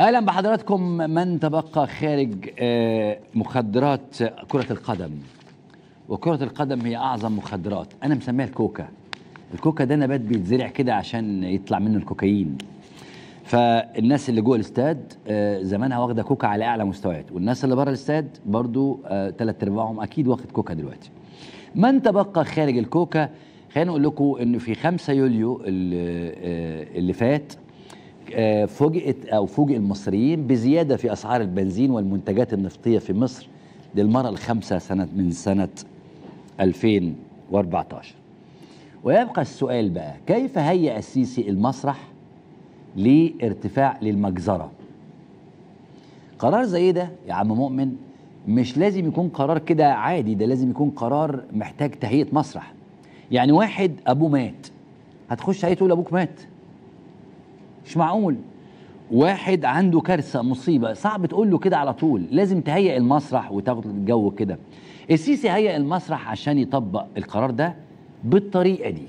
اهلا بحضراتكم من تبقى خارج آه، مخدرات كرة القدم وكرة القدم هي اعظم مخدرات انا مسميها الكوكا الكوكا ده نبات بيتزرع كده عشان يطلع منه الكوكايين فالناس اللي جوه الاستاد آه، زمانها واخده كوكا على اعلى مستويات والناس اللي بره الاستاد برضو ثلاث آه، ارباعهم اكيد واخد كوكا دلوقتي من تبقى خارج الكوكا خلينا نقول لكم انه في 5 يوليو اللي فات آه، فوجئت أو فوجئ المصريين بزيادة في أسعار البنزين والمنتجات النفطية في مصر للمرة الخامسة سنة من سنة 2014 ويبقى السؤال بقى كيف هيأ السيسي المسرح لارتفاع للمجزرة قرار زي ده يا عم مؤمن مش لازم يكون قرار كده عادي ده لازم يكون قرار محتاج تهيئة مسرح يعني واحد أبوه مات هتخش هي تقول أبوك مات مش معقول واحد عنده كارثه مصيبه صعب تقول له كده على طول لازم تهيئ المسرح وتاخد الجو كده السيسي هيئ المسرح عشان يطبق القرار ده بالطريقه دي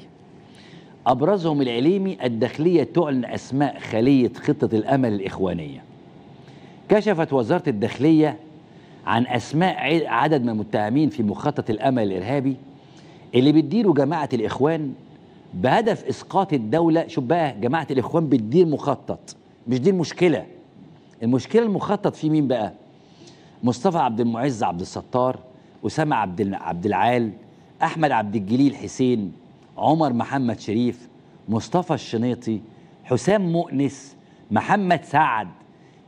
ابرزهم العليمي الداخليه تعلن اسماء خليه خطه الامل الاخوانيه كشفت وزاره الداخليه عن اسماء عدد من المتهمين في مخطط الامل الارهابي اللي بتديره جماعه الاخوان بهدف اسقاط الدوله شوف بقى جماعه الاخوان بتدير مخطط مش دي المشكله المشكله المخطط في مين بقى مصطفى عبد المعز عبد الستار اسامه عبد عبد العال احمد عبد الجليل حسين عمر محمد شريف مصطفى الشنيطي حسام مؤنس محمد سعد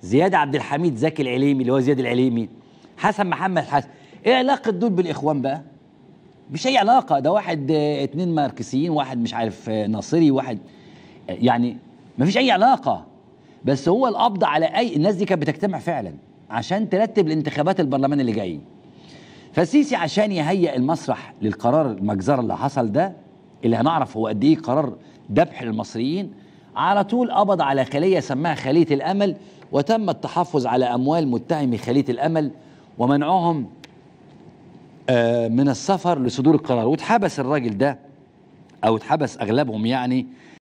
زياد عبد الحميد زكي العليمي اللي هو زياد العليمي حسن محمد حسن ايه علاقه دول بالاخوان بقى مش اي علاقه ده واحد آه، اتنين ماركسيين واحد مش عارف آه، ناصري واحد آه، يعني مفيش اي علاقه بس هو القبض على اي الناس دي كانت بتجتمع فعلا عشان ترتب الانتخابات البرلمان اللي جاي فالسيسي عشان يهيئ المسرح للقرار المجزره اللي حصل ده اللي هنعرف هو قد ايه قرار ذبح للمصريين على طول قبض على خليه سماها خليه الامل وتم التحفظ على اموال متهمي خليه الامل ومنعهم آه، من السفر لصدور القرار واتحبس الراجل ده او اتحبس اغلبهم يعني